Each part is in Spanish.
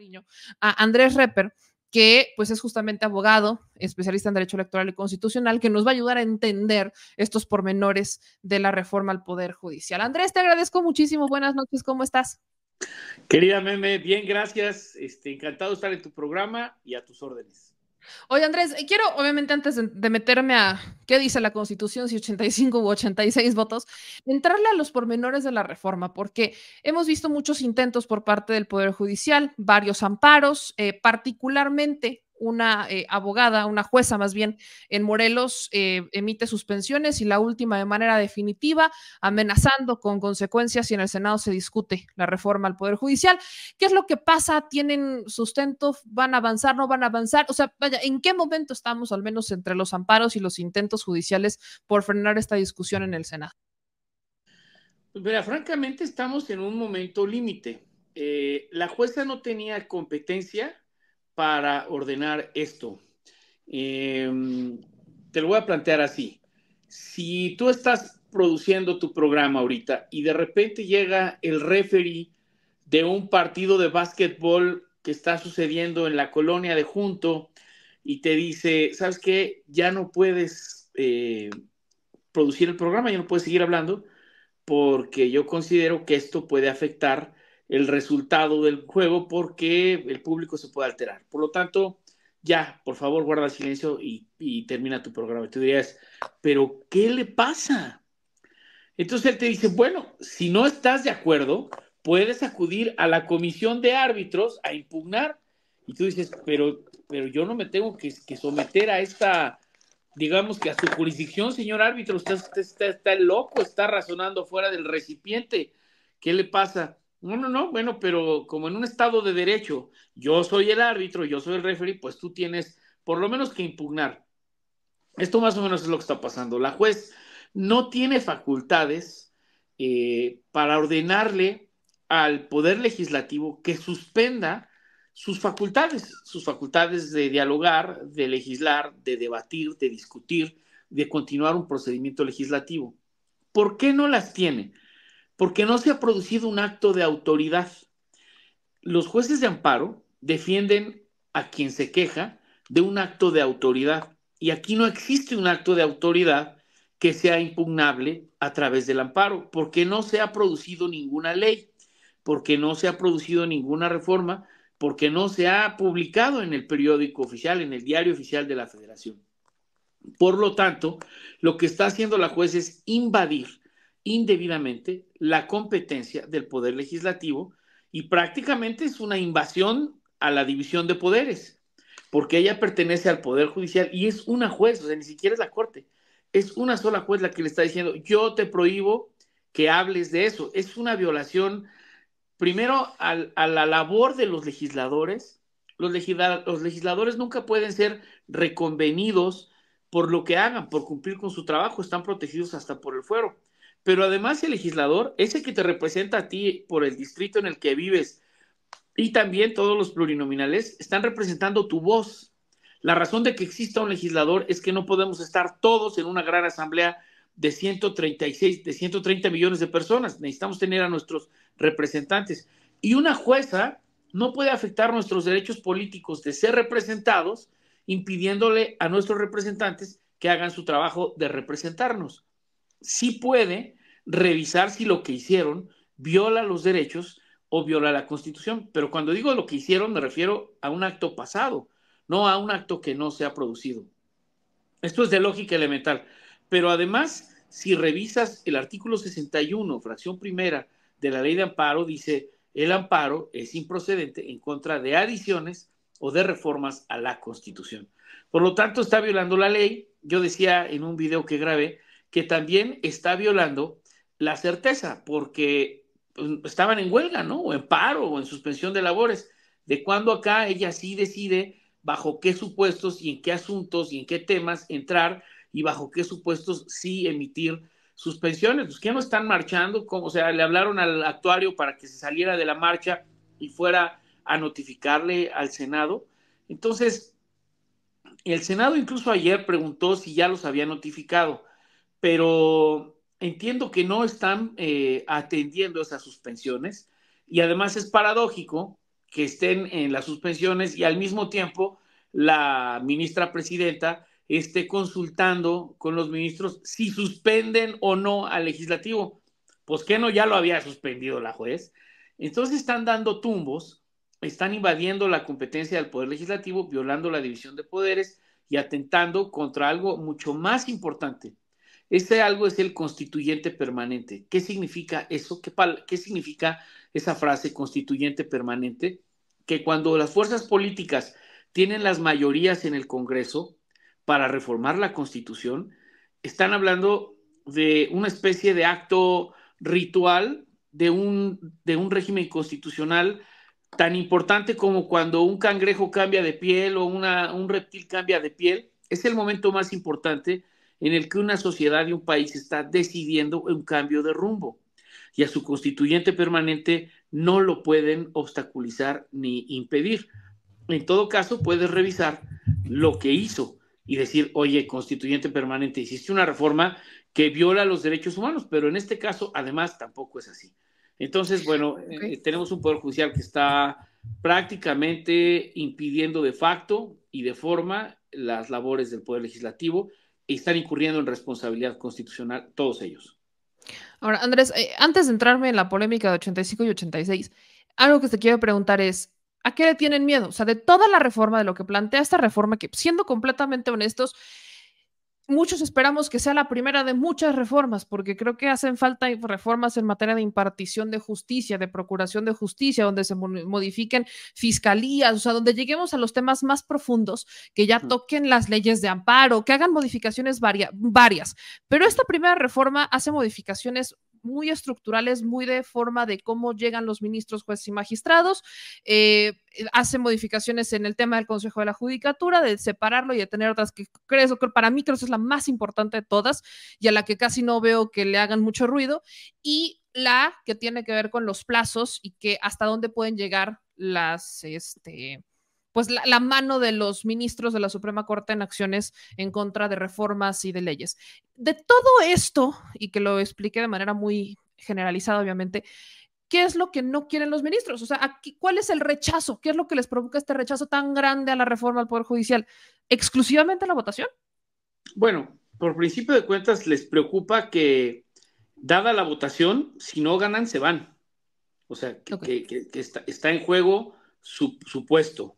niño, a Andrés Repper que pues es justamente abogado, especialista en derecho electoral y constitucional, que nos va a ayudar a entender estos pormenores de la reforma al Poder Judicial. Andrés, te agradezco muchísimo. Buenas noches, ¿cómo estás? Querida Meme, bien, gracias. Este, encantado de estar en tu programa y a tus órdenes. Oye, Andrés, eh, quiero, obviamente, antes de meterme a qué dice la Constitución, si 85 u 86 votos, entrarle a los pormenores de la reforma, porque hemos visto muchos intentos por parte del Poder Judicial, varios amparos, eh, particularmente una eh, abogada, una jueza más bien, en Morelos eh, emite suspensiones y la última de manera definitiva, amenazando con consecuencias si en el Senado se discute la reforma al Poder Judicial. ¿Qué es lo que pasa? ¿Tienen sustento? ¿Van a avanzar? ¿No van a avanzar? O sea, vaya, ¿en qué momento estamos al menos entre los amparos y los intentos judiciales por frenar esta discusión en el Senado? Pues mira, francamente estamos en un momento límite. Eh, la jueza no tenía competencia para ordenar esto. Em, te lo voy a plantear así. Si tú estás produciendo tu programa ahorita y de repente llega el referee de un partido de básquetbol que está sucediendo en la colonia de Junto y te dice, ¿sabes qué? Ya no puedes eh, producir el programa, ya no puedes seguir hablando porque yo considero que esto puede afectar el resultado del juego porque el público se puede alterar. Por lo tanto, ya, por favor, guarda silencio y, termina tu programa. Y tú dirías, pero ¿qué le pasa? Entonces él te dice, bueno, si no estás de acuerdo, puedes acudir a la comisión de árbitros a impugnar. Y tú dices, pero, pero yo no me tengo que, someter a esta, digamos que a su jurisdicción, señor árbitro, usted, está, está, loco, está razonando fuera del recipiente. ¿Qué le pasa? No, no, no, bueno, pero como en un estado de derecho, yo soy el árbitro, yo soy el referee, pues tú tienes por lo menos que impugnar. Esto más o menos es lo que está pasando. La juez no tiene facultades eh, para ordenarle al Poder Legislativo que suspenda sus facultades, sus facultades de dialogar, de legislar, de debatir, de discutir, de continuar un procedimiento legislativo. ¿Por qué no las tiene? porque no se ha producido un acto de autoridad. Los jueces de amparo defienden a quien se queja de un acto de autoridad y aquí no existe un acto de autoridad que sea impugnable a través del amparo, porque no se ha producido ninguna ley, porque no se ha producido ninguna reforma, porque no se ha publicado en el periódico oficial, en el diario oficial de la federación. Por lo tanto, lo que está haciendo la jueza es invadir indebidamente la competencia del Poder Legislativo y prácticamente es una invasión a la división de poderes, porque ella pertenece al Poder Judicial y es una juez, o sea, ni siquiera es la Corte, es una sola juez la que le está diciendo, yo te prohíbo que hables de eso. Es una violación, primero, a la labor de los legisladores. los legisladores nunca pueden ser reconvenidos por lo que hagan, por cumplir con su trabajo, están protegidos hasta por el fuero pero además el legislador es el que te representa a ti por el distrito en el que vives y también todos los plurinominales están representando tu voz. La razón de que exista un legislador es que no podemos estar todos en una gran asamblea de 136, de 130 millones de personas. Necesitamos tener a nuestros representantes. Y una jueza no puede afectar nuestros derechos políticos de ser representados, impidiéndole a nuestros representantes que hagan su trabajo de representarnos sí puede revisar si lo que hicieron viola los derechos o viola la Constitución. Pero cuando digo lo que hicieron, me refiero a un acto pasado, no a un acto que no se ha producido. Esto es de lógica elemental. Pero además, si revisas el artículo 61, fracción primera de la ley de amparo, dice, el amparo es improcedente en contra de adiciones o de reformas a la Constitución. Por lo tanto, está violando la ley. Yo decía en un video que grabé que también está violando la certeza, porque pues, estaban en huelga, ¿no? O en paro, o en suspensión de labores. De cuándo acá ella sí decide bajo qué supuestos y en qué asuntos y en qué temas entrar y bajo qué supuestos sí emitir suspensiones. Pues, ¿Qué que no están marchando, como, o sea, le hablaron al actuario para que se saliera de la marcha y fuera a notificarle al Senado. Entonces, el Senado incluso ayer preguntó si ya los había notificado pero entiendo que no están eh, atendiendo esas suspensiones y además es paradójico que estén en las suspensiones y al mismo tiempo la ministra presidenta esté consultando con los ministros si suspenden o no al legislativo. Pues que no, ya lo había suspendido la juez. Entonces están dando tumbos, están invadiendo la competencia del Poder Legislativo, violando la división de poderes y atentando contra algo mucho más importante, ese algo es el constituyente permanente. ¿Qué significa eso? ¿Qué, significa esa frase constituyente permanente? Que cuando las fuerzas políticas tienen las mayorías en el Congreso para reformar la Constitución, están hablando de una especie de acto ritual de un, de un régimen constitucional tan importante como cuando un cangrejo cambia de piel o una, un reptil cambia de piel. Es el momento más importante en el que una sociedad y un país está decidiendo un cambio de rumbo y a su constituyente permanente no lo pueden obstaculizar ni impedir. En todo caso, puedes revisar lo que hizo y decir, oye, constituyente permanente, hiciste una reforma que viola los derechos humanos, pero en este caso, además, tampoco es así. Entonces, bueno, eh, tenemos un poder judicial que está prácticamente impidiendo de facto y de forma las labores del poder legislativo y están incurriendo en responsabilidad constitucional todos ellos. Ahora, Andrés, eh, antes de entrarme en la polémica de 85 y 86, algo que te quiero preguntar es, ¿a qué le tienen miedo? O sea, de toda la reforma, de lo que plantea esta reforma, que siendo completamente honestos, muchos esperamos que sea la primera de muchas reformas, porque creo que hacen falta reformas en materia de impartición de justicia, de procuración de justicia, donde se modifiquen fiscalías, o sea, donde lleguemos a los temas más profundos, que ya toquen las leyes de amparo, que hagan modificaciones varias. Pero esta primera reforma hace modificaciones muy estructurales, muy de forma de cómo llegan los ministros, jueces y magistrados. Eh, eh, hace modificaciones en el tema del Consejo de la Judicatura, de separarlo y de tener otras que creo, que para mí creo que es la más importante de todas y a la que casi no veo que le hagan mucho ruido. Y la que tiene que ver con los plazos y que hasta dónde pueden llegar las, este, pues la, mano de los ministros de la Suprema Corte en acciones en contra de reformas y de leyes. De todo esto, y que lo expliqué de manera muy generalizada, obviamente, ¿qué es lo que no quieren los ministros? O sea, ¿cuál es el rechazo? ¿Qué es lo que les provoca este rechazo tan grande a la reforma al Poder Judicial? ¿Exclusivamente la votación? Bueno, por principio de cuentas, les preocupa que, dada la votación, si no ganan, se van. O sea, que, está, en juego su, su puesto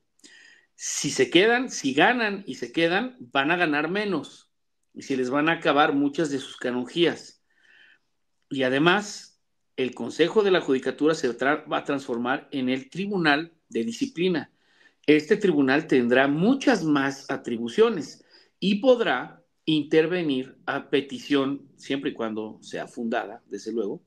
si se quedan, si ganan y se quedan, van a ganar menos y se les van a acabar muchas de sus canonjías. Y además, el Consejo de la Judicatura se va a transformar en el Tribunal de Disciplina. Este tribunal tendrá muchas más atribuciones y podrá intervenir a petición, siempre y cuando sea fundada, desde luego,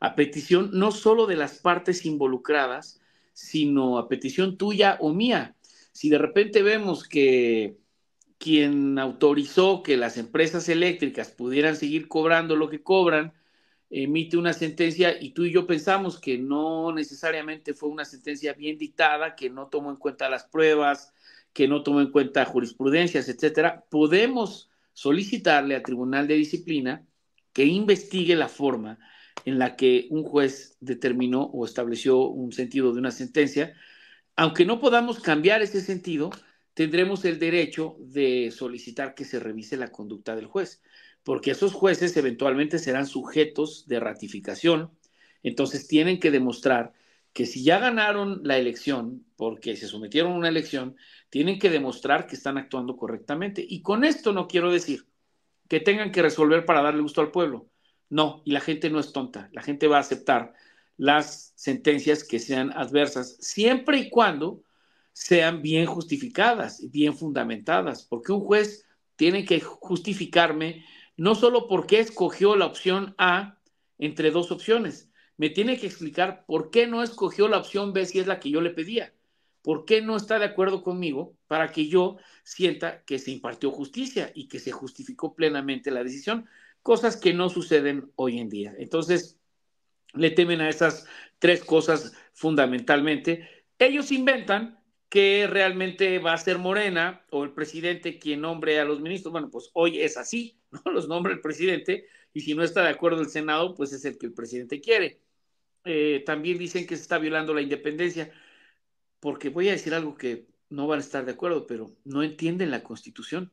a petición no solo de las partes involucradas, sino a petición tuya o mía, si de repente vemos que quien autorizó que las empresas eléctricas pudieran seguir cobrando lo que cobran, emite una sentencia y tú y yo pensamos que no necesariamente fue una sentencia bien dictada, que no tomó en cuenta las pruebas, que no tomó en cuenta jurisprudencias, etcétera, podemos solicitarle al Tribunal de Disciplina que investigue la forma en la que un juez determinó o estableció un sentido de una sentencia aunque no podamos cambiar ese sentido, tendremos el derecho de solicitar que se revise la conducta del juez, porque esos jueces eventualmente serán sujetos de ratificación, entonces tienen que demostrar que si ya ganaron la elección, porque se sometieron a una elección, tienen que demostrar que están actuando correctamente. Y con esto no quiero decir que tengan que resolver para darle gusto al pueblo. No, y la gente no es tonta, la gente va a aceptar las sentencias que sean adversas, siempre y cuando sean bien justificadas, bien fundamentadas, porque un juez tiene que justificarme no solo por qué escogió la opción A entre dos opciones, me tiene que explicar por qué no escogió la opción B si es la que yo le pedía, por qué no está de acuerdo conmigo para que yo sienta que se impartió justicia y que se justificó plenamente la decisión, cosas que no suceden hoy en día. Entonces, le temen a esas tres cosas fundamentalmente. Ellos inventan que realmente va a ser Morena o el presidente quien nombre a los ministros. Bueno, pues hoy es así, ¿no? Los nombra el presidente y si no está de acuerdo el Senado, pues es el que el presidente quiere. Eh, también dicen que se está violando la independencia, porque voy a decir algo que no van a estar de acuerdo, pero no entienden la Constitución.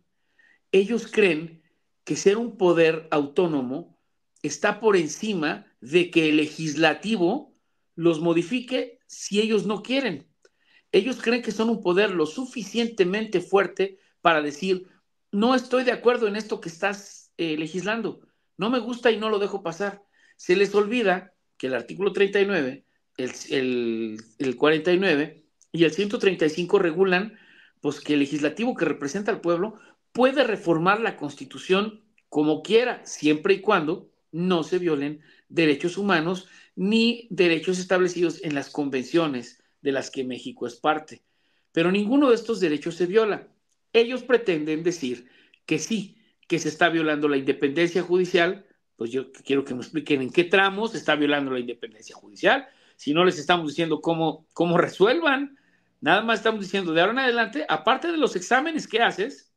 Ellos creen que ser un poder autónomo está por encima de que el legislativo los modifique si ellos no quieren. Ellos creen que son un poder lo suficientemente fuerte para decir, no estoy de acuerdo en esto que estás eh, legislando, no me gusta y no lo dejo pasar. Se les olvida que el artículo 39, el, el, el 49 y el 135 regulan pues que el legislativo que representa al pueblo puede reformar la constitución como quiera, siempre y cuando no se violen derechos humanos ni derechos establecidos en las convenciones de las que México es parte. Pero ninguno de estos derechos se viola. Ellos pretenden decir que sí, que se está violando la independencia judicial. Pues yo quiero que me expliquen en qué tramos se está violando la independencia judicial. Si no les estamos diciendo cómo, cómo resuelvan, nada más estamos diciendo de ahora en adelante, aparte de los exámenes que haces,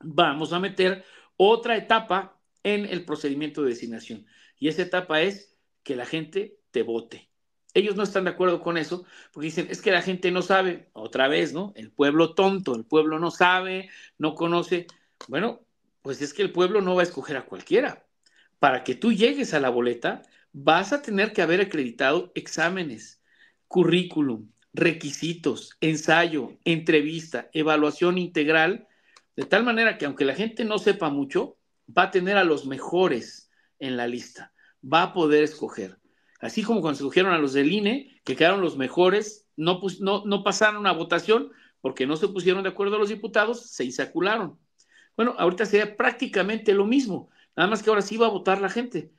vamos a meter otra etapa en el procedimiento de designación. Y esa etapa es que la gente te vote. Ellos no están de acuerdo con eso, porque dicen, es que la gente no sabe, otra vez, ¿no? El pueblo tonto, el pueblo no sabe, no conoce. Bueno, pues es que el pueblo no va a escoger a cualquiera. Para que tú llegues a la boleta, vas a tener que haber acreditado exámenes, currículum, requisitos, ensayo, entrevista, evaluación integral, de tal manera que aunque la gente no sepa mucho, va a tener a los mejores en la lista, va a poder escoger. Así como cuando escogieron a los del INE, que quedaron los mejores, no, no, no pasaron a votación porque no se pusieron de acuerdo a los diputados, se insacularon. Bueno, ahorita sería prácticamente lo mismo, nada más que ahora sí va a votar la gente.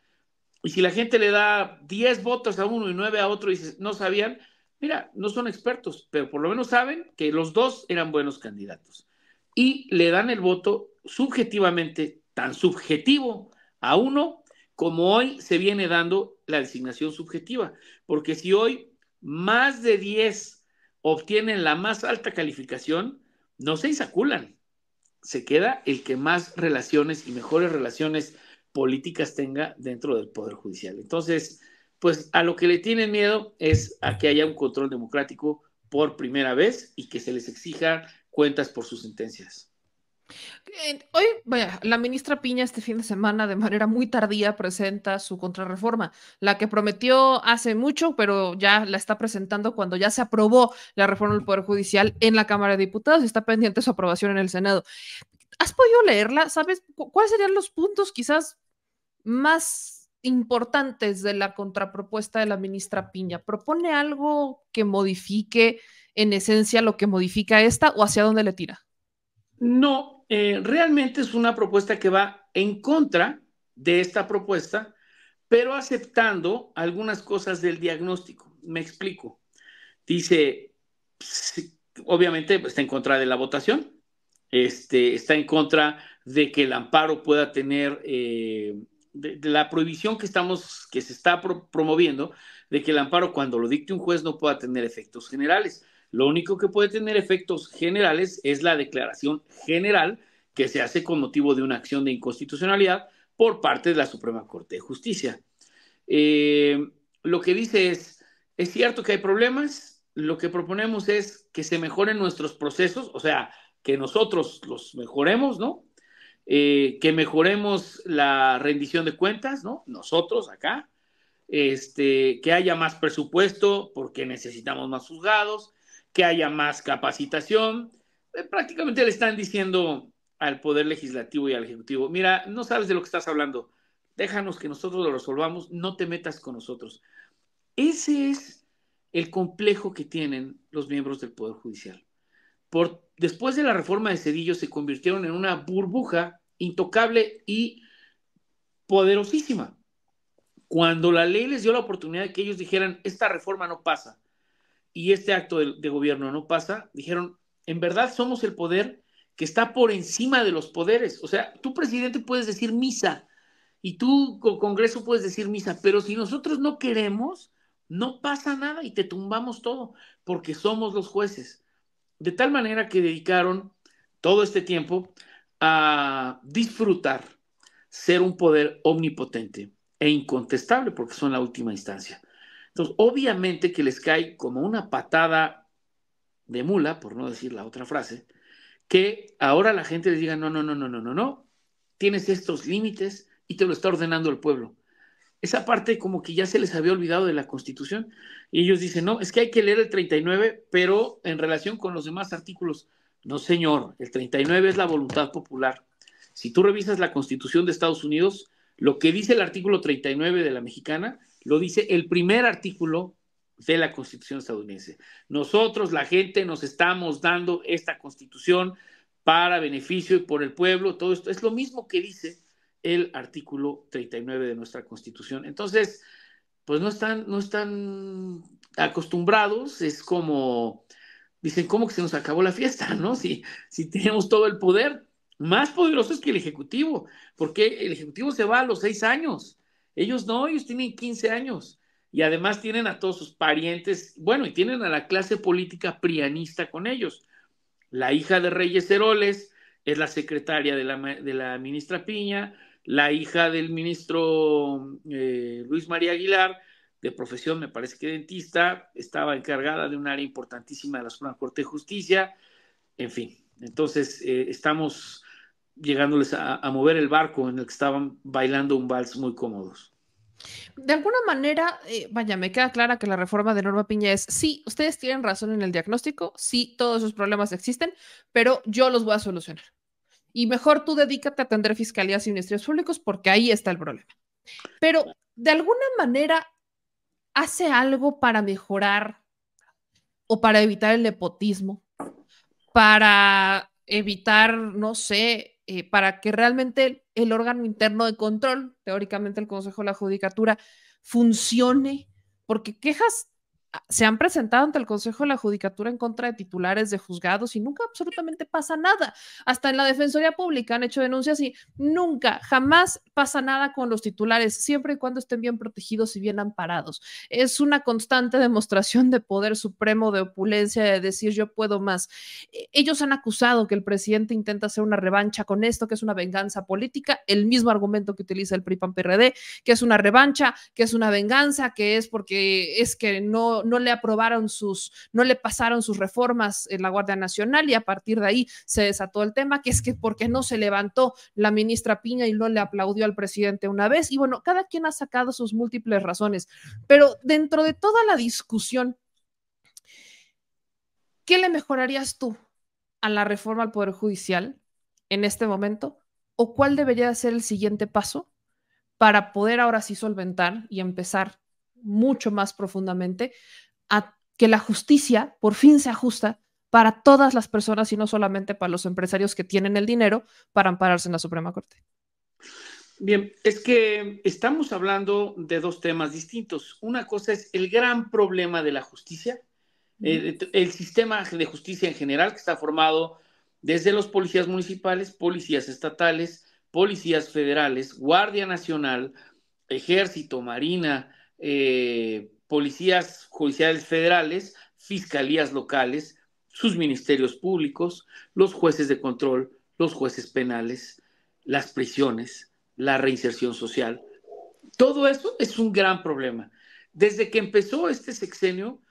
Y si la gente le da 10 votos a uno y 9 a otro y no sabían, mira, no son expertos, pero por lo menos saben que los dos eran buenos candidatos. Y le dan el voto subjetivamente tan subjetivo a uno como hoy se viene dando la designación subjetiva. Porque si hoy más de 10 obtienen la más alta calificación, no se insaculan. Se queda el que más relaciones y mejores relaciones políticas tenga dentro del Poder Judicial. Entonces, pues a lo que le tienen miedo es a que haya un control democrático por primera vez y que se les exija cuentas por sus sentencias. Hoy, vaya, la ministra Piña este fin de semana de manera muy tardía presenta su contrarreforma, la que prometió hace mucho, pero ya la está presentando cuando ya se aprobó la reforma del Poder Judicial en la Cámara de Diputados y está pendiente su aprobación en el Senado. ¿Has podido leerla? ¿Sabes cuáles serían los puntos quizás más importantes de la contrapropuesta de la ministra Piña? ¿Propone algo que modifique en esencia lo que modifica esta o hacia dónde le tira? No, eh, realmente es una propuesta que va en contra de esta propuesta, pero aceptando algunas cosas del diagnóstico. Me explico. Dice, obviamente pues, está en contra de la votación, este, está en contra de que el amparo pueda tener eh, de, la prohibición que estamos, que se está promoviendo, de que el amparo cuando lo dicte un juez no pueda tener efectos generales. Lo único que puede tener efectos generales es la declaración general que se hace con motivo de una acción de inconstitucionalidad por parte de la Suprema Corte de Justicia. Eh, lo que dice es, es cierto que hay problemas, lo que proponemos es que se mejoren nuestros procesos, o sea, que nosotros los mejoremos, ¿no? Eh, que mejoremos la rendición de cuentas, ¿no? Nosotros acá, este, que haya más presupuesto porque necesitamos más juzgados, que haya más capacitación. Eh, prácticamente le están diciendo al Poder Legislativo y al Ejecutivo, mira, no sabes de lo que estás hablando, déjanos que nosotros lo resolvamos, no te metas con nosotros. Ese es el complejo que tienen los miembros del Poder Judicial. Por, después de la reforma de Cedillo se convirtieron en una burbuja intocable y poderosísima. Cuando la ley les dio la oportunidad de que ellos dijeran, esta reforma no pasa, y este acto de, gobierno no pasa, dijeron, en verdad somos el poder que está por encima de los poderes. O sea, tú presidente puedes decir misa y tú Congreso puedes decir misa, pero si nosotros no queremos, no pasa nada y te tumbamos todo, porque somos los jueces. De tal manera que dedicaron todo este tiempo a disfrutar ser un poder omnipotente e incontestable, porque son la última instancia. Entonces, obviamente que les cae como una patada de mula, por no decir la otra frase, que ahora la gente les diga, no, no, no, no, no, no, no, tienes estos límites y te lo está ordenando el pueblo. Esa parte como que ya se les había olvidado de la Constitución y ellos dicen, no, es que hay que leer el 39, pero en relación con los demás artículos. No, señor, el 39 es la voluntad popular. Si tú revisas la Constitución de Estados Unidos, lo que dice el artículo 39 de la mexicana lo dice el primer artículo de la Constitución estadounidense. Nosotros, la gente, nos estamos dando esta Constitución para beneficio y por el pueblo. Todo esto es lo mismo que dice el artículo 39 de nuestra Constitución. Entonces, pues no están, no están acostumbrados, es como, dicen, ¿cómo que se nos acabó la fiesta? ¿No? Si, si tenemos todo el poder, más poderoso es que el Ejecutivo, porque el Ejecutivo se va a los seis años ellos no, ellos tienen 15 años y además tienen a todos sus parientes, bueno, y tienen a la clase política prianista con ellos. La hija de Reyes Heroles es la secretaria de la, ministra Piña, la hija del ministro eh, Luis María Aguilar, de profesión me parece que dentista, estaba encargada de un área importantísima de la Suprema Corte de Justicia, en fin. Entonces, eh, estamos llegándoles a, mover el barco en el que estaban bailando un vals muy cómodos. De alguna manera, eh, vaya, me queda clara que la reforma de Norma Piña es, sí, ustedes tienen razón en el diagnóstico, sí, todos esos problemas existen, pero yo los voy a solucionar. Y mejor tú dedícate a atender fiscalías y ministerios públicos porque ahí está el problema. Pero de alguna manera, ¿hace algo para mejorar o para evitar el nepotismo? Para evitar, no sé, eh, para que realmente el órgano interno de control, teóricamente el Consejo de la Judicatura, funcione, porque quejas se han presentado ante el Consejo de la Judicatura en contra de titulares de juzgados y nunca absolutamente pasa nada. Hasta en la Defensoría Pública han hecho denuncias y nunca, jamás pasa nada con los titulares, siempre y cuando estén bien protegidos y bien amparados. Es una constante demostración de poder supremo, de opulencia, de decir yo puedo más. E, ellos han acusado que el presidente intenta hacer una revancha con esto, que es una venganza política, el mismo argumento que utiliza el PRI-PAN-PRD, que es una revancha, que es una venganza, que es porque es que no no, le aprobaron sus, no le pasaron sus reformas en la Guardia Nacional y a partir de ahí se desató el tema, que es que porque no se levantó la ministra Piña y no le aplaudió al presidente una vez. Y bueno, cada quien ha sacado sus múltiples razones, pero dentro de toda la discusión, ¿qué le mejorarías tú a la reforma al Poder Judicial en este momento? ¿O cuál debería ser el siguiente paso para poder ahora sí solventar y empezar mucho más profundamente a que la justicia por fin se ajusta para todas las personas y no solamente para los empresarios que tienen el dinero para ampararse en la Suprema Corte. Bien, es que estamos hablando de dos temas distintos. Una cosa es el gran problema de la justicia, el, sistema de justicia en general que está formado desde los policías municipales, policías estatales, policías federales, Guardia Nacional, Ejército, Marina, eh, policías judiciales federales, fiscalías locales, sus ministerios públicos, los jueces de control, los jueces penales, las prisiones, la reinserción social. Todo eso es un gran problema. Desde que empezó este sexenio,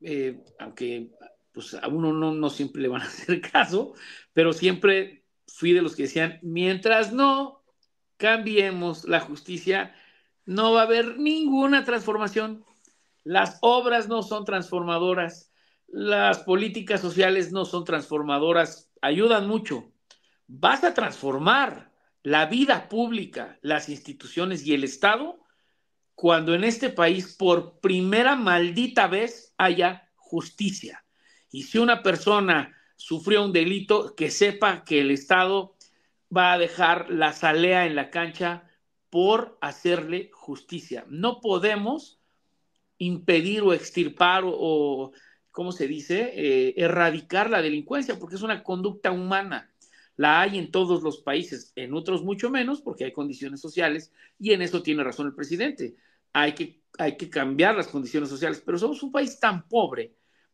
eh, aunque pues, a uno no, no siempre le van a hacer caso, pero siempre fui de los que decían, mientras no cambiemos la justicia, no va a haber ninguna transformación. Las obras no son transformadoras, las políticas sociales no son transformadoras, ayudan mucho. Vas a transformar la vida pública, las instituciones y el Estado cuando en este país por primera maldita vez haya justicia. Y si una persona sufrió un delito, que sepa que el Estado va a dejar la salea en la cancha por hacerle justicia. No podemos impedir o extirpar o, ¿cómo se dice?, eh, erradicar la delincuencia, porque es una conducta humana. La hay en todos los países, en otros mucho menos, porque hay condiciones sociales, y en eso tiene razón el presidente. Hay que, hay que cambiar las condiciones sociales, pero somos un país tan pobre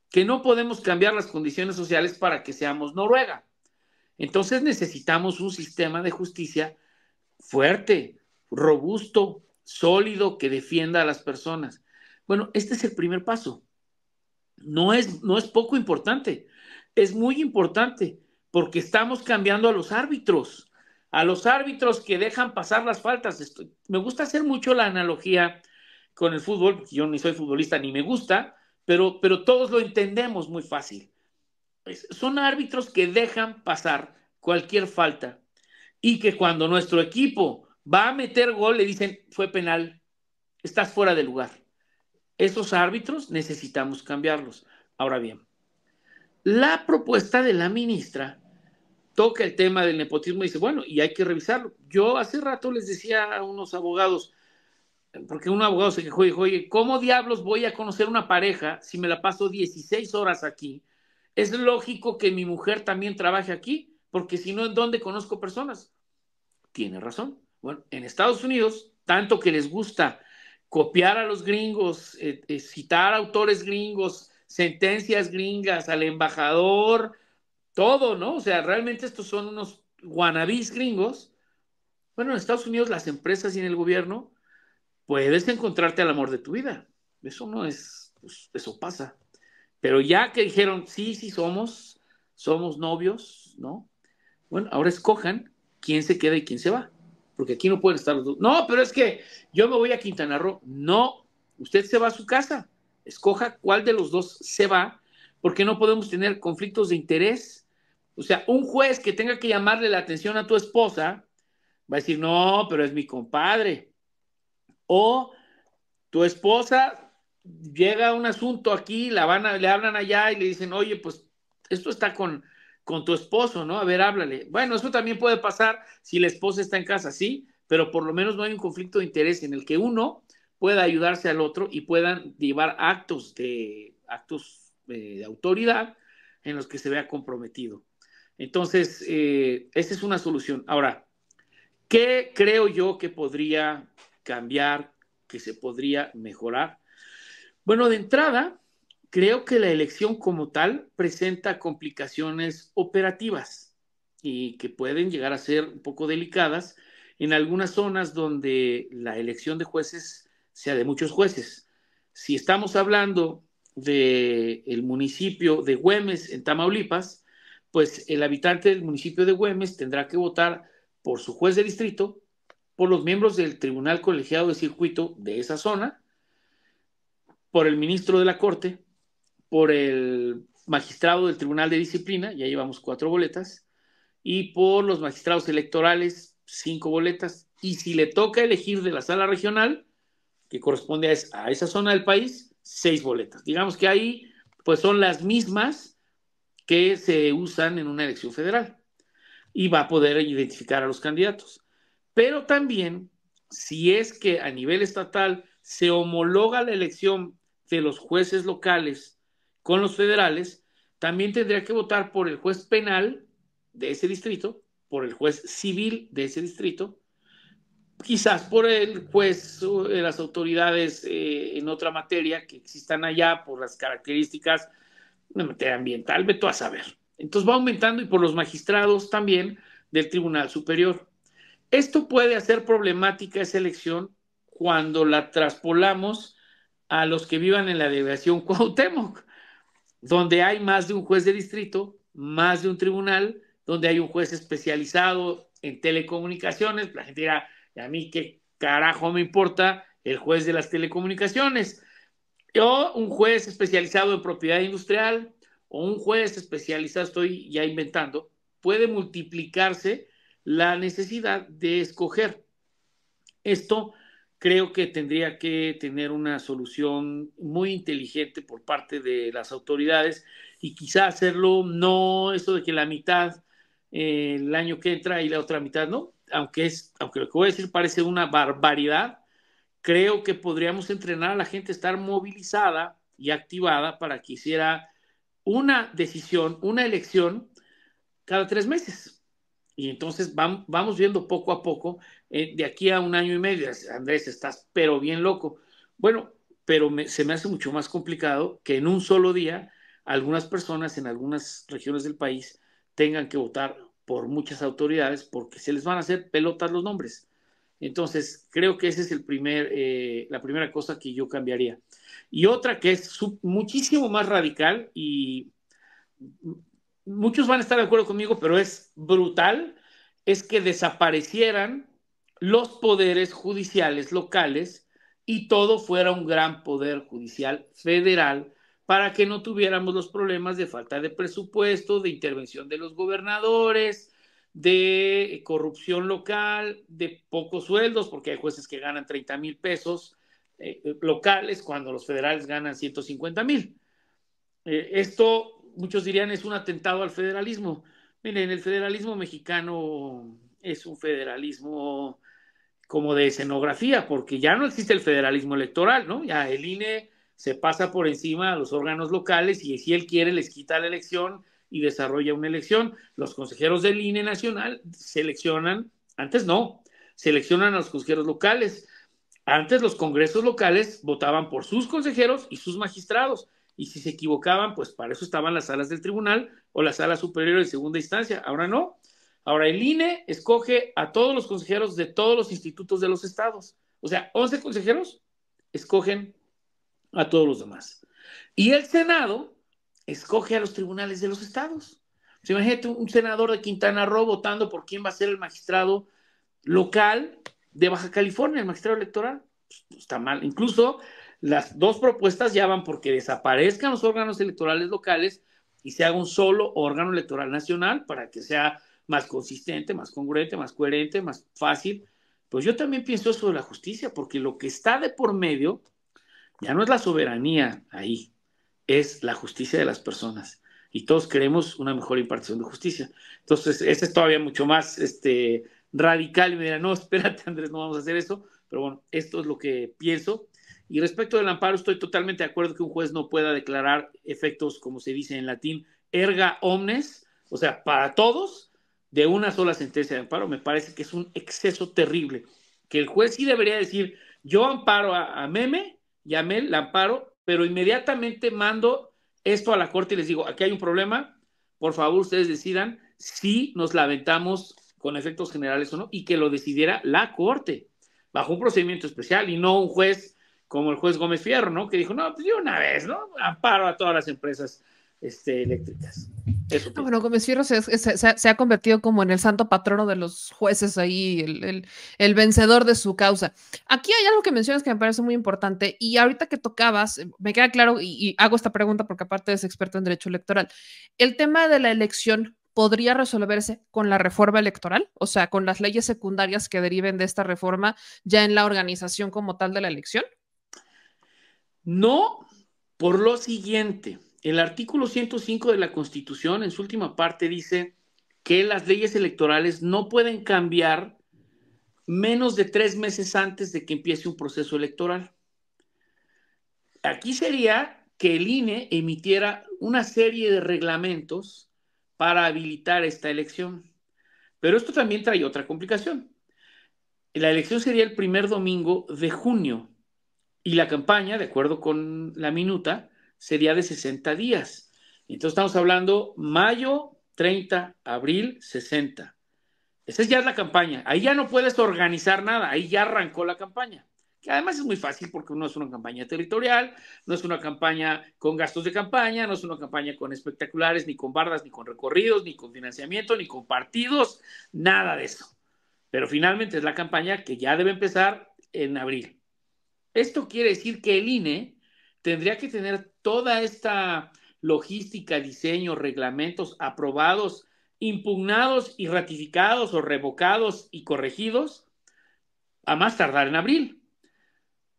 que no podemos cambiar las condiciones sociales para que seamos Noruega. Entonces necesitamos un sistema de justicia fuerte, robusto, sólido, que defienda a las personas. Bueno, este es el primer paso. No es, no es poco importante, es muy importante porque estamos cambiando a los árbitros, a los árbitros que dejan pasar las faltas. me gusta hacer mucho la analogía con el fútbol, yo ni soy futbolista ni me gusta, pero, pero todos lo entendemos muy fácil. Pues, son árbitros que dejan pasar cualquier falta y que cuando nuestro equipo va a meter gol, le dicen, fue penal, estás fuera de lugar. Esos árbitros necesitamos cambiarlos. Ahora bien, la propuesta de la ministra toca el tema del nepotismo y dice, bueno, y hay que revisarlo. Yo hace rato les decía a unos abogados, porque un abogado se quejó y dijo, oye, ¿cómo diablos voy a conocer una pareja si me la paso 16 horas aquí? Es lógico que mi mujer también trabaje aquí, porque si no, ¿en dónde conozco personas? Tiene razón. Bueno, en Estados Unidos, tanto que les gusta copiar a los gringos, eh, eh, citar autores gringos, sentencias gringas, al embajador, todo, ¿no? O sea, realmente estos son unos guanabís gringos. Bueno, en Estados Unidos las empresas y en el gobierno puedes encontrarte al amor de tu vida. Eso no es, pues, eso pasa. Pero ya que dijeron, sí, sí somos, somos novios, ¿no? Bueno, ahora escojan quién se queda y quién se va porque aquí no pueden estar los dos. No, pero es que yo me voy a Quintana Roo. No, usted se va a su casa. Escoja cuál de los dos se va, porque no podemos tener conflictos de interés. O sea, un juez que tenga que llamarle la atención a tu esposa va a decir, no, pero es mi compadre. O tu esposa llega a un asunto aquí, le hablan allá y le dicen, oye, pues esto está con, con tu esposo, ¿no? A ver, háblale. Bueno, eso también puede pasar si la esposa está en casa, sí, pero por lo menos no hay un conflicto de interés en el que uno pueda ayudarse al otro y puedan llevar actos de actos eh, de autoridad en los que se vea comprometido. Entonces, eh, esta es una solución. Ahora, ¿qué creo yo que podría cambiar, que se podría mejorar? Bueno, de entrada, Creo que la elección como tal presenta complicaciones operativas y que pueden llegar a ser un poco delicadas en algunas zonas donde la elección de jueces sea de muchos jueces. Si estamos hablando del municipio de Güemes en Tamaulipas, pues el habitante del municipio de Güemes tendrá que votar por su juez de distrito, por los miembros del Tribunal Colegiado de Circuito de esa zona, por el ministro de la Corte, por el magistrado del Tribunal de Disciplina, ya llevamos cuatro boletas, y por los magistrados electorales, cinco boletas. Y si le toca elegir de la sala regional, que corresponde a esa, zona del país, seis boletas. Digamos que ahí, pues son las mismas que se usan en una elección federal y va a poder identificar a los candidatos. Pero también, si es que a nivel estatal se homologa la elección de los jueces locales con los federales, también tendría que votar por el juez penal de ese distrito, por el juez civil de ese distrito, quizás por el juez de eh, las autoridades eh, en otra materia que existan allá, por las características de materia ambiental, veto a saber. Entonces va aumentando y por los magistrados también del Tribunal Superior. Esto puede hacer problemática esa elección cuando la traspolamos a los que vivan en la delegación Cuauhtémoc, donde hay más de un juez de distrito, más de un tribunal, donde hay un juez especializado en telecomunicaciones. La gente dirá, a mí qué carajo me importa el juez de las telecomunicaciones? O un juez especializado en propiedad industrial, o un juez especializado, estoy ya inventando, puede multiplicarse la necesidad de escoger. Esto creo que tendría que tener una solución muy inteligente por parte de las autoridades y quizá hacerlo no eso de que la mitad eh, el año que entra y la otra mitad no, aunque es aunque lo que voy a decir parece una barbaridad, creo que podríamos entrenar a la gente a estar movilizada y activada para que hiciera una decisión, una elección cada tres meses. Y entonces vamos viendo poco a poco, eh, de aquí a un año y medio, Andrés, estás pero bien loco. Bueno, pero se me hace mucho más complicado que en un solo día algunas personas en algunas regiones del país tengan que votar por muchas autoridades porque se les van a hacer pelotas los nombres. Entonces, creo que esa es el primer, eh, la primera cosa que yo cambiaría. Y otra que es muchísimo más radical y muchos van a estar de acuerdo conmigo, pero es brutal, es que desaparecieran los poderes judiciales locales y todo fuera un gran poder judicial federal para que no tuviéramos los problemas de falta de presupuesto, de intervención de los gobernadores, de corrupción local, de pocos sueldos, porque hay jueces que ganan 30 mil pesos eh, eh, locales cuando los federales ganan 150 mil. Eh, esto muchos dirían es un atentado al federalismo. Miren, el federalismo mexicano es un federalismo como de escenografía, porque ya no existe el federalismo electoral, ¿no? Ya el INE se pasa por encima a los órganos locales y si él quiere les quita la elección y desarrolla una elección. Los consejeros del INE nacional seleccionan, antes no, seleccionan a los consejeros locales. Antes los congresos locales votaban por sus consejeros y sus magistrados y si se equivocaban, pues para eso estaban las salas del tribunal o la sala superior de segunda instancia. Ahora no. Ahora el INE escoge a todos los consejeros de todos los institutos de los estados. O sea, 11 consejeros escogen a todos los demás. Y el Senado escoge a los tribunales de los estados. imagínate un senador de Quintana Roo votando por quién va a ser el magistrado local de Baja California, el magistrado electoral. Pues, está mal. Incluso las dos propuestas ya van porque desaparezcan los órganos electorales locales y se haga un solo órgano electoral nacional para que sea más consistente, más congruente, más coherente, más fácil. Pues yo también pienso eso de la justicia, porque lo que está de por medio ya no es la soberanía ahí, es la justicia de las personas. Y todos queremos una mejor impartición de justicia. Entonces, este es todavía mucho más este, radical y me dirán, no, espérate Andrés, no vamos a hacer eso. Pero bueno, esto es lo que pienso y respecto del amparo, estoy totalmente de acuerdo que un juez no pueda declarar efectos, como se dice en latín, erga omnes, o sea, para todos, de una sola sentencia de amparo. Me parece que es un exceso terrible, que el juez sí debería decir, yo amparo a, Meme y a Mel, la amparo, pero inmediatamente mando esto a la corte y les digo, aquí hay un problema, por favor ustedes decidan si nos lamentamos con efectos generales o no, y que lo decidiera la corte, bajo un procedimiento especial y no un juez como el juez Gómez Fierro, ¿no? Que dijo, no, pues yo una vez, ¿no? Amparo a todas las empresas este, eléctricas. bueno, Gómez Fierro se, ha convertido como en el santo patrono de los jueces ahí, el, vencedor de su causa. Aquí hay algo que mencionas que me parece muy importante y ahorita que tocabas, eh, me queda claro y, hago esta pregunta porque aparte es experto en derecho electoral. El tema de la elección podría resolverse con la reforma electoral, o sea, con las leyes secundarias que deriven de esta reforma ya en la organización como tal de la elección. No por lo siguiente. El artículo 105 de la Constitución, en su última parte, dice que las leyes electorales no pueden cambiar menos de tres meses antes de que empiece un proceso electoral. Aquí sería que el INE emitiera una serie de reglamentos para habilitar esta elección. Pero esto también trae otra complicación. La elección sería el primer domingo de junio, y la campaña, de acuerdo con la minuta, sería de 60 días. Entonces estamos hablando mayo 30, abril 60. Esa ya es la campaña. Ahí ya no puedes organizar nada. Ahí ya arrancó la campaña. Que además es muy fácil porque no es una campaña territorial, no es una campaña con gastos de campaña, no es una campaña con espectaculares, ni con bardas, ni con recorridos, ni con financiamiento, ni con partidos, nada de eso. Pero finalmente es la campaña que ya debe empezar en abril. Esto quiere decir que el INE tendría que tener toda esta logística, diseño, reglamentos aprobados, impugnados y ratificados o revocados y corregidos a más tardar en abril.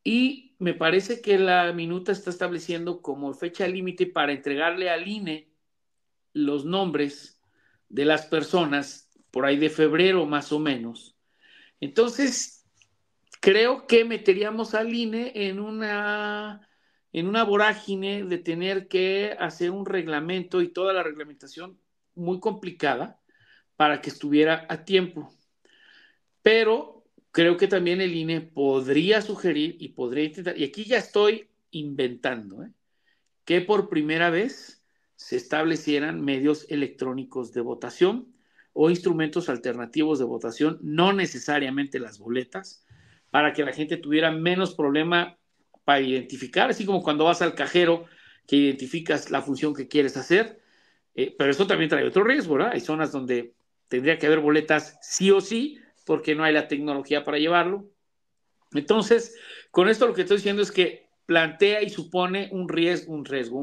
Y me parece que la minuta está estableciendo como fecha límite para entregarle al INE los nombres de las personas por ahí de febrero más o menos. Entonces, creo que meteríamos al INE en una, en una vorágine de tener que hacer un reglamento y toda la reglamentación muy complicada para que estuviera a tiempo. Pero creo que también el INE podría sugerir y podría intentar, y aquí ya estoy inventando, ¿eh? que por primera vez se establecieran medios electrónicos de votación o instrumentos alternativos de votación, no necesariamente las boletas, para que la gente tuviera menos problema para identificar, así como cuando vas al cajero que identificas la función que quieres hacer. Eh, pero eso también trae otro riesgo, ¿verdad? Hay zonas donde tendría que haber boletas sí o sí, porque no hay la tecnología para llevarlo. Entonces, con esto lo que estoy diciendo es que plantea y supone un riesgo, un riesgo,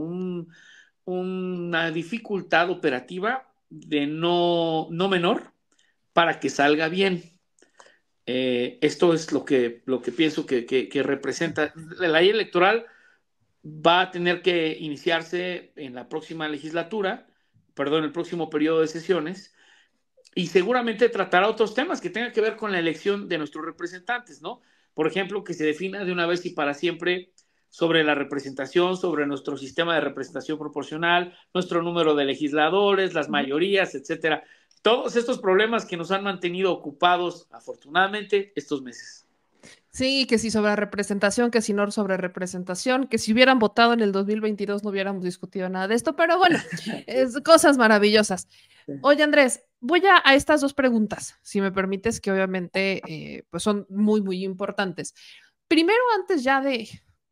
una dificultad operativa de no, no menor para que salga bien. Eh, esto es lo que, lo que pienso que, que, representa. La ley electoral va a tener que iniciarse en la próxima legislatura, perdón, el próximo periodo de sesiones, y seguramente tratará otros temas que tengan que ver con la elección de nuestros representantes, ¿no? Por ejemplo, que se defina de una vez y para siempre sobre la representación, sobre nuestro sistema de representación proporcional, nuestro número de legisladores, las mayorías, etcétera todos estos problemas que nos han mantenido ocupados, afortunadamente, estos meses. Sí, que si sobre representación, que si no sobre representación, que si hubieran votado en el 2022 no hubiéramos discutido nada de esto, pero bueno, es, cosas maravillosas. Oye, Andrés, voy a, a, estas dos preguntas, si me permites, que obviamente eh, pues son muy, muy importantes. Primero, antes ya de eh,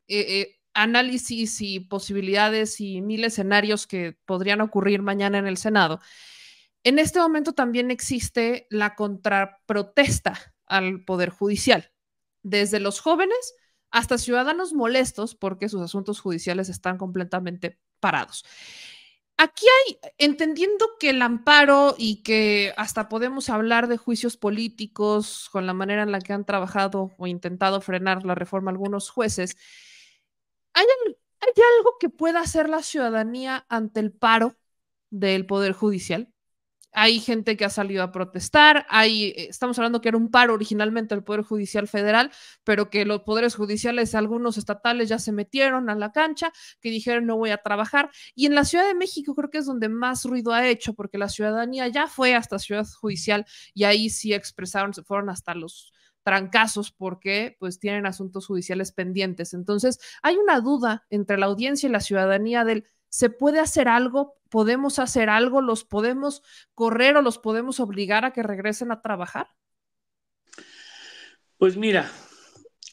eh, análisis y posibilidades y mil escenarios que podrían ocurrir mañana en el Senado. En este momento también existe la contraprotesta al Poder Judicial, desde los jóvenes hasta ciudadanos molestos porque sus asuntos judiciales están completamente parados. Aquí hay, entendiendo que el amparo y que hasta podemos hablar de juicios políticos con la manera en la que han trabajado o intentado frenar la reforma algunos jueces, ¿hay, algo que pueda hacer la ciudadanía ante el paro del Poder Judicial? hay gente que ha salido a protestar, hay, eh, estamos hablando que era un paro originalmente del Poder Judicial Federal, pero que los poderes judiciales, algunos estatales ya se metieron a la cancha, que dijeron no voy a trabajar. Y en la Ciudad de México creo que es donde más ruido ha hecho, porque la ciudadanía ya fue hasta Ciudad Judicial y ahí sí expresaron, se fueron hasta los trancazos porque pues tienen asuntos judiciales pendientes. Entonces, hay una duda entre la audiencia y la ciudadanía del se puede hacer algo, podemos hacer algo, los podemos correr o los podemos obligar a que regresen a trabajar? Pues mira,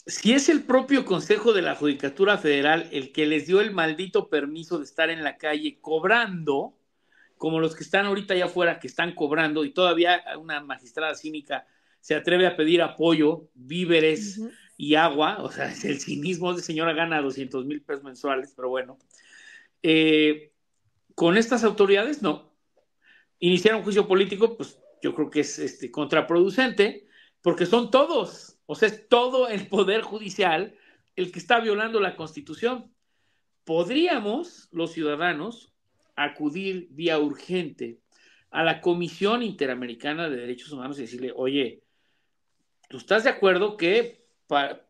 si es el propio Consejo de la Judicatura Federal el que les dio el maldito permiso de estar en la calle cobrando, como los que están ahorita allá afuera, que están cobrando y todavía una magistrada cínica se atreve a pedir apoyo, víveres y agua, o sea, es el cinismo de señora gana 200 mil pesos mensuales, pero bueno, eh, con estas autoridades, no. Iniciar un juicio político, pues yo creo que es este, contraproducente, porque son todos, o sea, es todo el Poder Judicial el que está violando la Constitución. Podríamos, los ciudadanos, acudir vía urgente a la Comisión Interamericana de Derechos Humanos y decirle, oye, ¿tú estás de acuerdo que, para,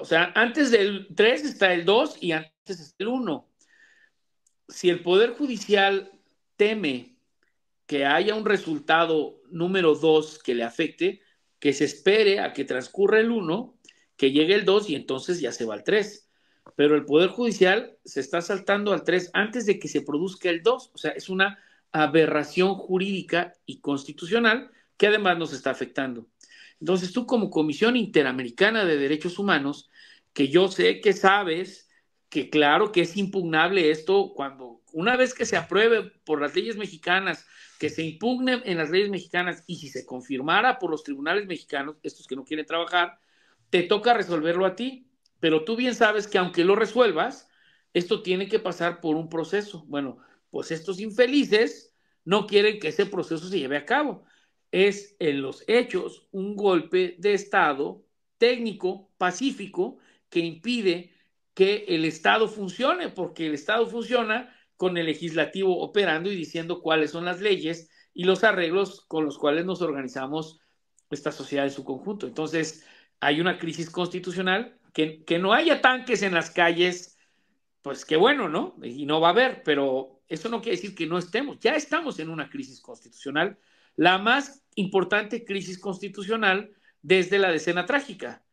o sea, antes del 3 está el 2 y antes es el 1? si el Poder Judicial teme que haya un resultado número 2 que le afecte, que se espere a que transcurra el 1, que llegue el 2 y entonces ya se va al 3. Pero el Poder Judicial se está saltando al 3 antes de que se produzca el 2. O sea, es una aberración jurídica y constitucional que además nos está afectando. Entonces tú como Comisión Interamericana de Derechos Humanos, que yo sé que sabes que claro que es impugnable esto cuando una vez que se apruebe por las leyes mexicanas, que se impugne en las leyes mexicanas y si se confirmara por los tribunales mexicanos, estos que no quieren trabajar, te toca resolverlo a ti. Pero tú bien sabes que aunque lo resuelvas, esto tiene que pasar por un proceso. Bueno, pues estos infelices no quieren que ese proceso se lleve a cabo. Es en los hechos un golpe de Estado técnico, pacífico, que impide que el Estado funcione, porque el Estado funciona con el legislativo operando y diciendo cuáles son las leyes y los arreglos con los cuales nos organizamos esta sociedad en su conjunto. Entonces, hay una crisis constitucional, que, que no haya tanques en las calles, pues qué bueno, ¿no? Y no va a haber, pero eso no quiere decir que no estemos. Ya estamos en una crisis constitucional, la más importante crisis constitucional desde la decena trágica.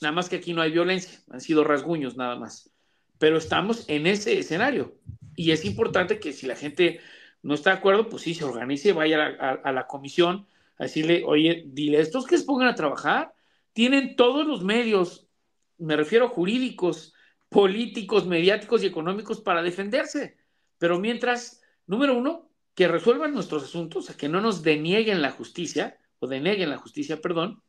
Nada más que aquí no hay violencia, han sido rasguños nada más. Pero estamos en ese escenario y es importante que si la gente no está de acuerdo, pues sí, se organice, vaya a, la comisión a decirle, oye, dile estos que se pongan a trabajar. Tienen todos los medios, me refiero jurídicos, políticos, mediáticos y económicos para defenderse. Pero mientras, número uno, que resuelvan nuestros asuntos, a que no nos denieguen la justicia, o denieguen la justicia, perdón.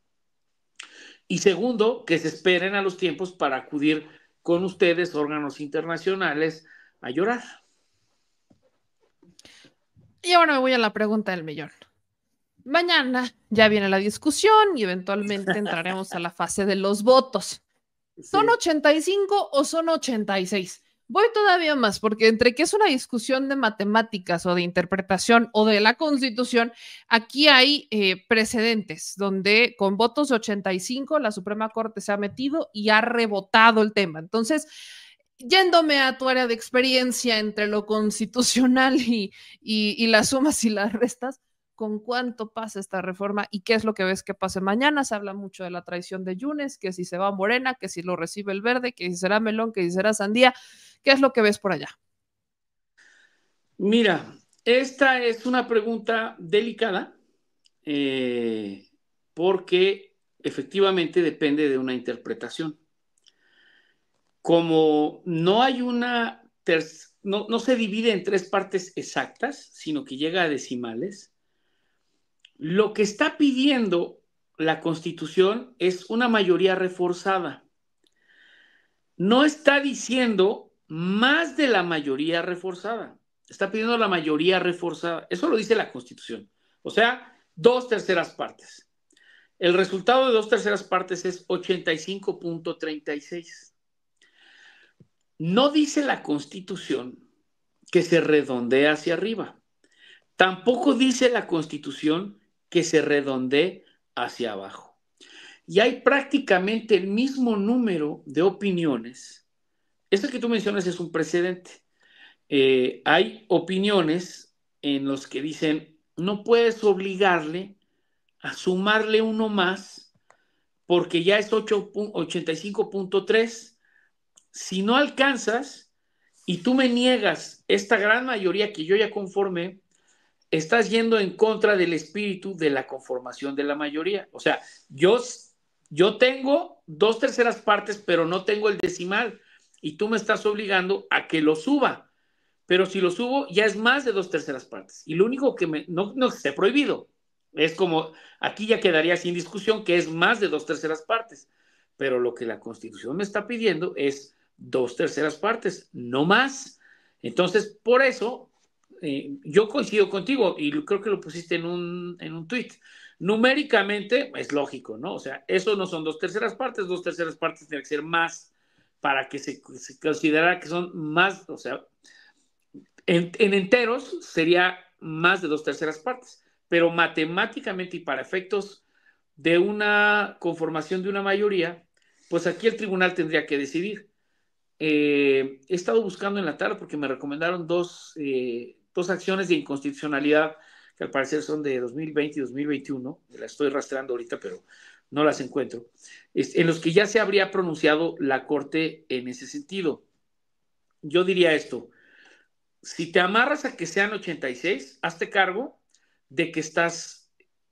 Y segundo, que se esperen a los tiempos para acudir con ustedes, órganos internacionales, a llorar. Y ahora me voy a la pregunta del millón. Mañana ya viene la discusión y eventualmente entraremos a la fase de los votos. ¿Son y 85 o son 86? Voy todavía más, porque entre que es una discusión de matemáticas o de interpretación o de la constitución, aquí hay eh, precedentes donde con votos de 85 la Suprema Corte se ha metido y ha rebotado el tema. Entonces, yéndome a tu área de experiencia entre lo constitucional y las sumas y las restas, con cuánto pasa esta reforma y qué es lo que ves que pase mañana. Se habla mucho de la traición de Yunes, que si se va Morena, que si lo recibe el verde, que si será melón, que si será sandía. ¿Qué es lo que ves por allá? Mira, esta es una pregunta delicada eh, porque efectivamente depende de una interpretación. Como no hay una, no, no se divide en tres partes exactas, sino que llega a decimales, lo que está pidiendo la Constitución es una mayoría reforzada. No está diciendo más de la mayoría reforzada. Está pidiendo la mayoría reforzada. Eso lo dice la Constitución. O sea, dos terceras partes. El resultado de dos terceras partes es 85.36. No dice la Constitución que se redondee hacia arriba. Tampoco dice la Constitución que se redondee hacia abajo. Y hay prácticamente el mismo número de opiniones. Esto que tú mencionas es un precedente. Eh, hay opiniones en los que dicen, no puedes obligarle a sumarle uno más porque ya es 85.3. Si no alcanzas y tú me niegas esta gran mayoría que yo ya conformé, estás yendo en contra del espíritu de la conformación de la mayoría. O sea, yo, yo tengo dos terceras partes, pero no tengo el decimal. Y tú me estás obligando a que lo suba. Pero si lo subo, ya es más de dos terceras partes. Y lo único que me, no, no ha prohibido. Es como, aquí ya quedaría sin discusión que es más de dos terceras partes. Pero lo que la Constitución me está pidiendo es dos terceras partes, no más. Entonces, por eso eh, yo coincido contigo y creo que lo pusiste en un, en un tweet. Numéricamente es lógico, ¿no? O sea, eso no son dos terceras partes, dos terceras partes tienen que ser más para que se, considerara que son más, o sea, en, enteros sería más de dos terceras partes, pero matemáticamente y para efectos de una conformación de una mayoría, pues aquí el tribunal tendría que decidir. Eh, he estado buscando en la tarde porque me recomendaron dos, eh, dos acciones de inconstitucionalidad que al parecer son de 2020 y 2021, La estoy rastreando ahorita, pero no las encuentro, en los que ya se habría pronunciado la Corte en ese sentido. Yo diría esto, si te amarras a que sean 86, hazte cargo de que estás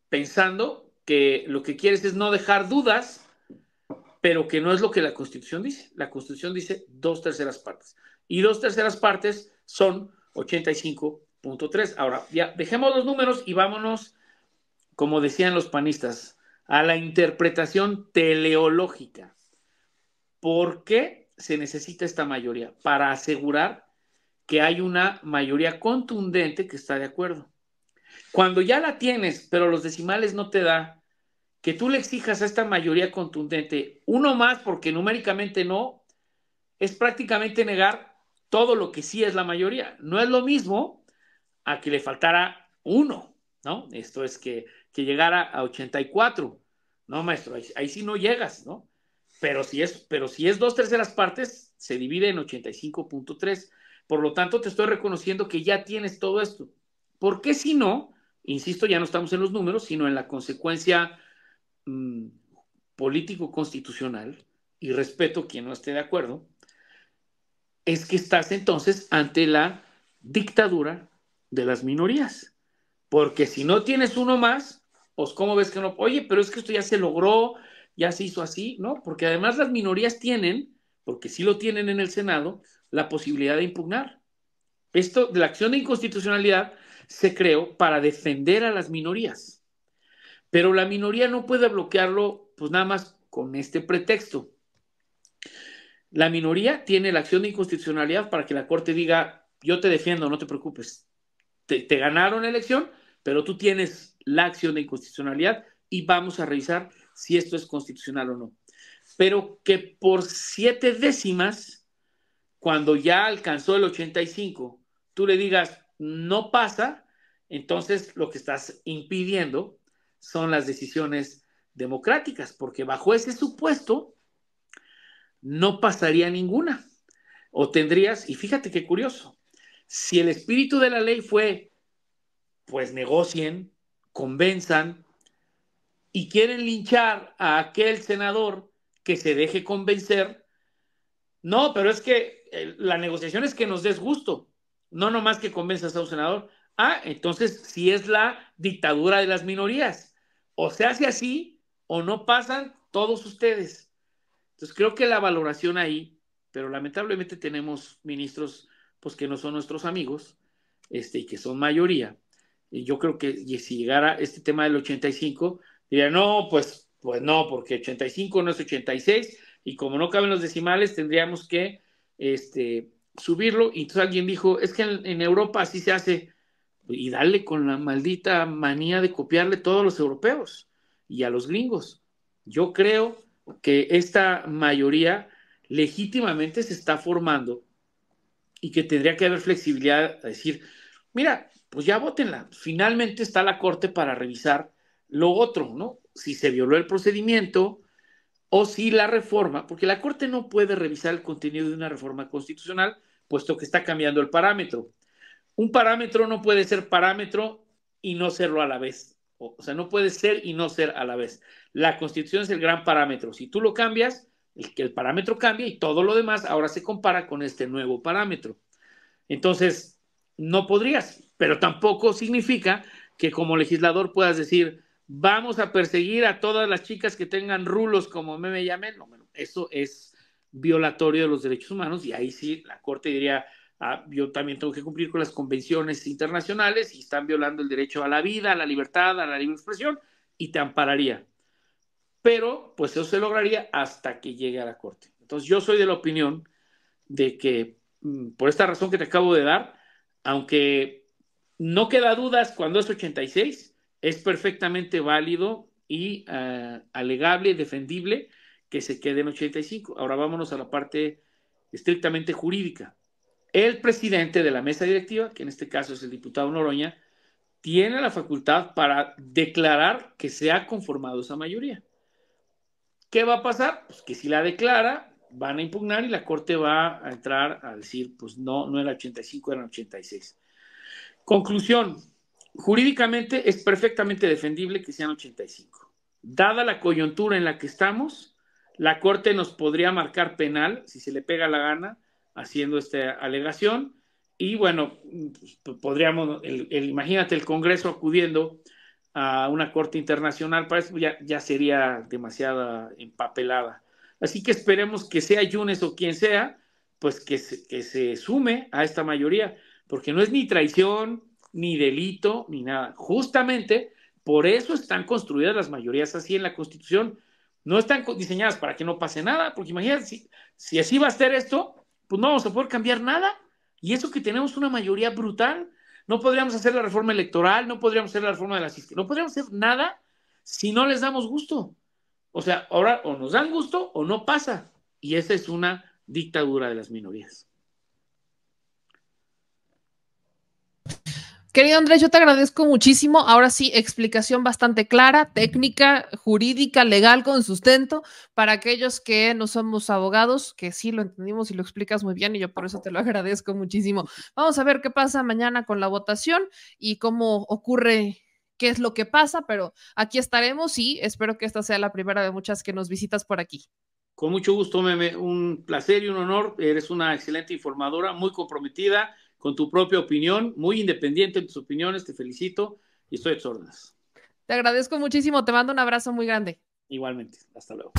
pensando que lo que quieres es no dejar dudas, pero que no es lo que la Constitución dice. La Constitución dice dos terceras partes. Y dos terceras partes son 85.3. Ahora, ya dejemos los números y vámonos, como decían los panistas, a la interpretación teleológica. ¿Por qué se necesita esta mayoría? Para asegurar que hay una mayoría contundente que está de acuerdo. Cuando ya la tienes, pero los decimales no te da, que tú le exijas a esta mayoría contundente uno más porque numéricamente no, es prácticamente negar todo lo que sí es la mayoría. No es lo mismo a que le faltara uno, ¿no? Esto es que, que llegara a 84. No, maestro, ahí, sí no llegas, ¿no? Pero si, es, pero si es dos terceras partes, se divide en 85.3. Por lo tanto, te estoy reconociendo que ya tienes todo esto. ¿Por qué si no? Insisto, ya no estamos en los números, sino en la consecuencia mm, político-constitucional, y respeto quien no esté de acuerdo, es que estás entonces ante la dictadura de las minorías. Porque si no tienes uno más, pues cómo ves que no, oye, pero es que esto ya se logró, ya se hizo así, ¿no? Porque además las minorías tienen, porque sí lo tienen en el Senado, la posibilidad de impugnar. Esto de la acción de inconstitucionalidad se creó para defender a las minorías. Pero la minoría no puede bloquearlo, pues nada más con este pretexto la minoría tiene la acción de inconstitucionalidad para que la Corte diga, yo te defiendo, no te preocupes. Te, ganaron la elección, pero tú tienes la acción de inconstitucionalidad y vamos a revisar si esto es constitucional o no. Pero que por siete décimas, cuando ya alcanzó el 85, tú le digas, no pasa, entonces lo que estás impidiendo son las decisiones democráticas, porque bajo ese supuesto, no pasaría ninguna. O tendrías, y fíjate qué curioso, si el espíritu de la ley fue, pues negocien, convenzan y quieren linchar a aquel senador que se deje convencer, no, pero es que eh, la negociación es que nos des gusto, no nomás que convenzas a un senador. Ah, entonces si es la dictadura de las minorías, o se hace así o no pasan todos ustedes. Entonces creo que la valoración ahí, pero lamentablemente tenemos ministros pues que no son nuestros amigos este, y que son mayoría. Y yo creo que si llegara este tema del 85, diría, no, pues, pues no, porque 85 no es 86 y como no caben los decimales, tendríamos que este, subirlo. Y entonces alguien dijo, es que en, Europa así se hace y darle con la maldita manía de copiarle todos los europeos y a los gringos. Yo creo que esta mayoría legítimamente se está formando y que tendría que haber flexibilidad a decir, mira, pues ya votenla. Finalmente está la Corte para revisar lo otro, ¿no? Si se violó el procedimiento o si la reforma, porque la Corte no puede revisar el contenido de una reforma constitucional, puesto que está cambiando el parámetro. Un parámetro no puede ser parámetro y no serlo a la vez. O sea, no puede ser y no ser a la vez. La constitución es el gran parámetro. Si tú lo cambias, el, parámetro cambia y todo lo demás ahora se compara con este nuevo parámetro. Entonces, no podrías, pero tampoco significa que como legislador puedas decir, vamos a perseguir a todas las chicas que tengan rulos como me, me llamen. eso es violatorio de los derechos humanos y ahí sí la Corte diría, ah, yo también tengo que cumplir con las convenciones internacionales y están violando el derecho a la vida, a la libertad, a la libre expresión y te ampararía pero pues eso se lograría hasta que llegue a la Corte. Entonces yo soy de la opinión de que mm, por esta razón que te acabo de dar, aunque no queda dudas cuando es 86, es perfectamente válido y ah, alegable, defendible que se quede en 85. Ahora vámonos a la parte estrictamente jurídica. El presidente de la mesa directiva, que en este caso es el diputado Noroña, tiene la facultad para declarar que se ha conformado esa mayoría. ¿Qué va a pasar? Pues que si la declara, van a impugnar y la Corte va a entrar a decir, pues no, no era 85, eran 86. Conclusión, jurídicamente es perfectamente defendible que sean 85. Dada la coyuntura en la que estamos, la Corte nos podría marcar penal, si se le pega la gana, haciendo esta alegación. Y bueno, pues, podríamos, imagínate el Congreso acudiendo a una corte internacional, para eso ya, ya sería demasiada empapelada. Así que esperemos que sea Yunes o quien sea, pues que se, que se sume a esta mayoría, porque no es ni traición, ni delito, ni nada. Justamente por eso están construidas las mayorías así en la Constitución. No están diseñadas para que no pase nada, porque imagínense si, si así va a ser esto, pues no vamos a poder cambiar nada. Y eso que tenemos una mayoría brutal, no podríamos hacer la reforma electoral, no podríamos hacer la reforma de la asistencia, no podríamos hacer nada si no les damos gusto. O sea, ahora o nos dan gusto o no pasa. Y esa es una dictadura de las minorías. Querido Andrés, yo te agradezco muchísimo. Ahora sí, explicación bastante clara, técnica, jurídica, legal, con sustento, para aquellos que no somos abogados, que sí lo entendimos y lo explicas muy bien, y yo por eso te lo agradezco muchísimo. Vamos a ver qué pasa mañana con la votación y cómo ocurre qué es lo que pasa, pero aquí estaremos y espero que esta sea la primera de muchas que nos visitas por aquí. Con mucho gusto, Meme, un placer y un honor. Eres una excelente informadora, muy comprometida con tu propia opinión, muy independiente en tus opiniones, te felicito y estoy a tus Te agradezco muchísimo, te mando un abrazo muy grande. Igualmente, hasta luego.